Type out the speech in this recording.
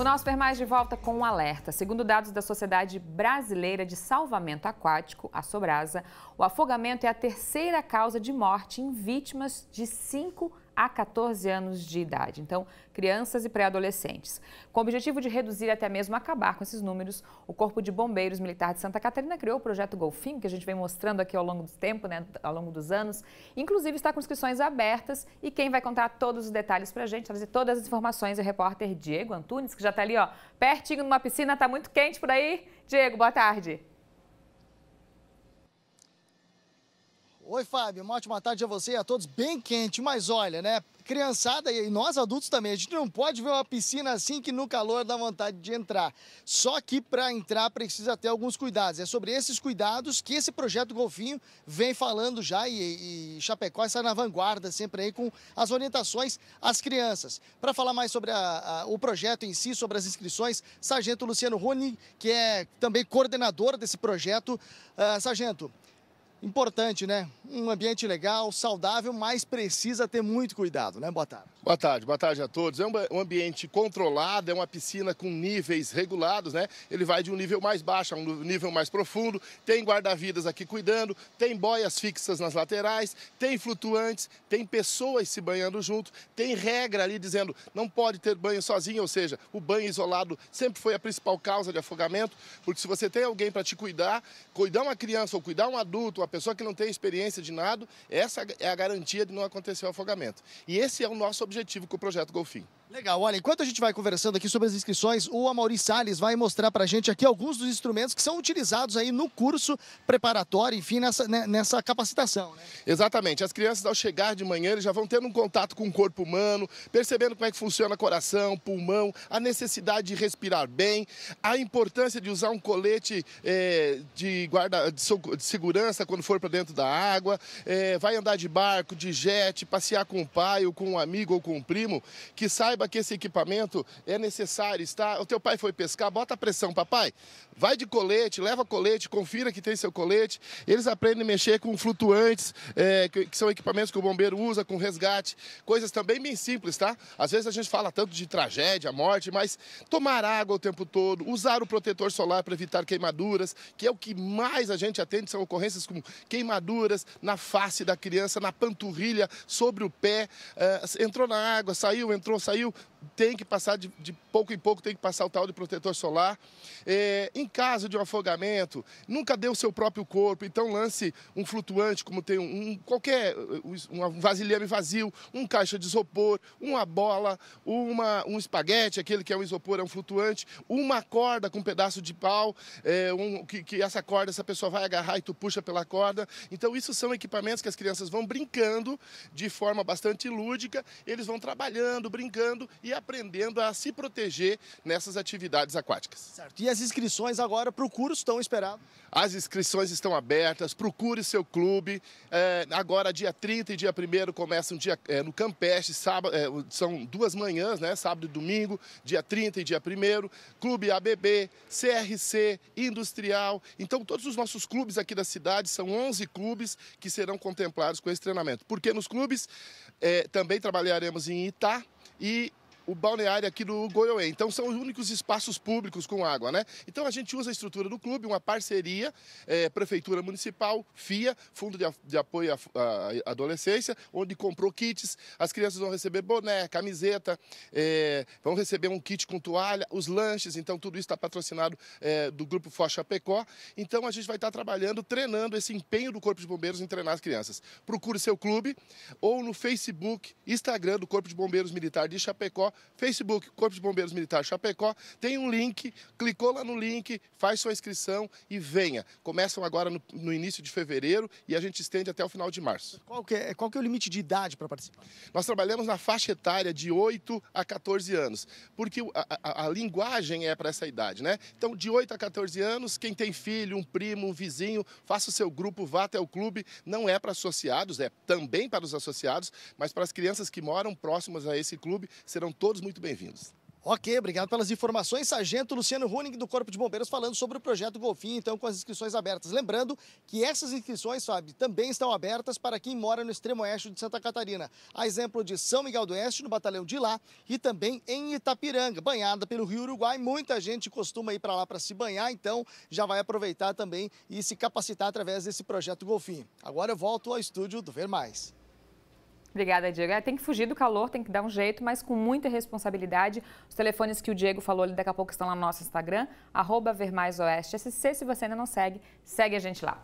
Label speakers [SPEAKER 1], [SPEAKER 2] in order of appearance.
[SPEAKER 1] O Nosper Mais de volta com um alerta. Segundo dados da Sociedade Brasileira de Salvamento Aquático, a Sobrasa, o afogamento é a terceira causa de morte em vítimas de cinco a 14 anos de idade, então crianças e pré-adolescentes. Com o objetivo de reduzir até mesmo acabar com esses números, o Corpo de Bombeiros Militar de Santa Catarina criou o projeto Golfinho, que a gente vem mostrando aqui ao longo do tempo, né, ao longo dos anos. Inclusive está com inscrições abertas e quem vai contar todos os detalhes para a gente, trazer todas as informações é o repórter Diego Antunes, que já está ali ó, pertinho numa piscina, está muito quente por aí. Diego, boa tarde.
[SPEAKER 2] Oi, Fábio. Uma ótima tarde a você e a todos. Bem quente, mas olha, né? criançada e nós adultos também. A gente não pode ver uma piscina assim que no calor dá vontade de entrar. Só que para entrar precisa ter alguns cuidados. É sobre esses cuidados que esse projeto Golfinho vem falando já e, e Chapecó está na vanguarda sempre aí com as orientações às crianças. Para falar mais sobre a, a, o projeto em si, sobre as inscrições, Sargento Luciano Rony, que é também coordenador desse projeto. Uh, sargento, Importante, né? Um ambiente legal, saudável, mas precisa
[SPEAKER 3] ter muito cuidado, né? Boa tarde. Boa tarde, boa tarde a todos. É um ambiente controlado, é uma piscina com níveis regulados, né? Ele vai de um nível mais baixo a um nível mais profundo. Tem guarda-vidas aqui cuidando, tem boias fixas nas laterais, tem flutuantes, tem pessoas se banhando junto, tem regra ali dizendo não pode ter banho sozinho, ou seja, o banho isolado sempre foi a principal causa de afogamento, porque se você tem alguém para te cuidar, cuidar uma criança ou cuidar um adulto, uma pessoa que não tem experiência de nado, essa é a garantia de não acontecer o afogamento. E esse é o nosso objetivo com o projeto Golfinho.
[SPEAKER 2] Legal, olha, enquanto a gente vai conversando aqui sobre as inscrições, o Amaury Salles vai mostrar pra gente aqui alguns dos instrumentos que são utilizados aí no curso
[SPEAKER 3] preparatório, enfim, nessa, né, nessa capacitação, né? Exatamente, as crianças ao chegar de manhã, eles já vão tendo um contato com o corpo humano, percebendo como é que funciona coração, pulmão, a necessidade de respirar bem, a importância de usar um colete eh, de, guarda, de, de segurança quando quando for para dentro da água, é, vai andar de barco, de jet, passear com o pai ou com um amigo ou com um primo, que saiba que esse equipamento é necessário. Está, o teu pai foi pescar, bota a pressão, papai. Vai de colete, leva colete, confira que tem seu colete. Eles aprendem a mexer com flutuantes, é, que, que, são equipamentos que o bombeiro usa, com resgate, coisas também bem simples, tá? Às vezes a gente fala tanto de tragédia, morte, mas tomar água o tempo todo, usar o protetor solar para evitar queimaduras, que é o que mais a gente atende, são ocorrências como queimaduras na face da criança, na panturrilha, sobre o pé, é, entrou na água, saiu, entrou, saiu, tem que passar de, de, pouco em pouco, tem que passar o tal de protetor solar. É, em caso de um afogamento, nunca dê o seu próprio corpo, então lance um flutuante, como tem um, um qualquer, uh, uh, um vasilhame vazio, um caixa de isopor, uma bola, uma, um espaguete, aquele que é um isopor, é um flutuante, uma corda com um pedaço de pau, é, um, que, que essa corda, essa pessoa vai agarrar e tu puxa pela corda. Então, isso são equipamentos que as crianças vão brincando de forma bastante lúdica, eles vão trabalhando, brincando e e aprendendo a se proteger nessas atividades aquáticas. Certo. E as inscrições agora para o curso estão esperadas? As inscrições estão abertas, procure seu clube. É, agora, dia 30 e dia 1 um dia, é, no Campestre, sábado, é, são duas manhãs, né? Sábado e domingo, dia 30 e dia 1 Clube ABB, CRC, Industrial. Então, todos os nossos clubes aqui da cidade, são 11 clubes que serão contemplados com esse treinamento. Porque nos clubes é, também trabalharemos em Itá e o balneário aqui do Goiôê. Então são os únicos espaços públicos com água, né? Então a gente usa a estrutura do clube, uma parceria, é, Prefeitura Municipal, FIA, Fundo de, de Apoio à, à, Adolescência, onde comprou kits, as crianças vão receber boné, camiseta, é, vão receber um kit com toalha, os lanches, então tudo isso está patrocinado é, do Grupo Focha Pecó. Então a gente vai estar trabalhando, treinando esse empenho do Corpo de Bombeiros em treinar as crianças. Procure seu clube ou no Facebook, Instagram do Corpo de Bombeiros Militar de Chapecó, Facebook Corpo de Bombeiros Militar Chapecó, tem um link, clicou lá no link, faz sua inscrição e venha. Começam agora no, no início de fevereiro e a gente estende até o final de março. Qual que é, qual que é o limite de idade para participar? Nós trabalhamos na faixa etária de 8 a 14 anos, porque a, a, a linguagem é para essa idade, né? Então, de 8 a 14 anos, quem tem filho, um primo, um vizinho, faça o seu grupo, vá até o clube. Não é para associados, é também para os associados, mas para as crianças que moram próximas a esse clube, serão todos todos muito bem-vindos. Ok, obrigado pelas
[SPEAKER 2] informações. Sargento Luciano Runing, do Corpo de Bombeiros, falando sobre o projeto Golfinho, então, com as inscrições abertas. Lembrando que essas inscrições, Fábio, também estão abertas para quem mora no extremo oeste de Santa Catarina. A exemplo de São Miguel do Oeste, no Batalhão de Lá, e também em Itapiranga, banhada pelo Rio Uruguai. Muita gente costuma ir para lá para se banhar, então já vai aproveitar também e se capacitar através desse projeto Golfinho. Agora eu volto ao estúdio do Ver Mais.
[SPEAKER 1] Obrigada, Diego. É, tem que fugir do calor, tem que dar um jeito, mas com muita responsabilidade. Os telefones que o Diego falou ali daqui a pouco estão lá no nosso Instagram, arroba Se você ainda não segue, segue a gente lá.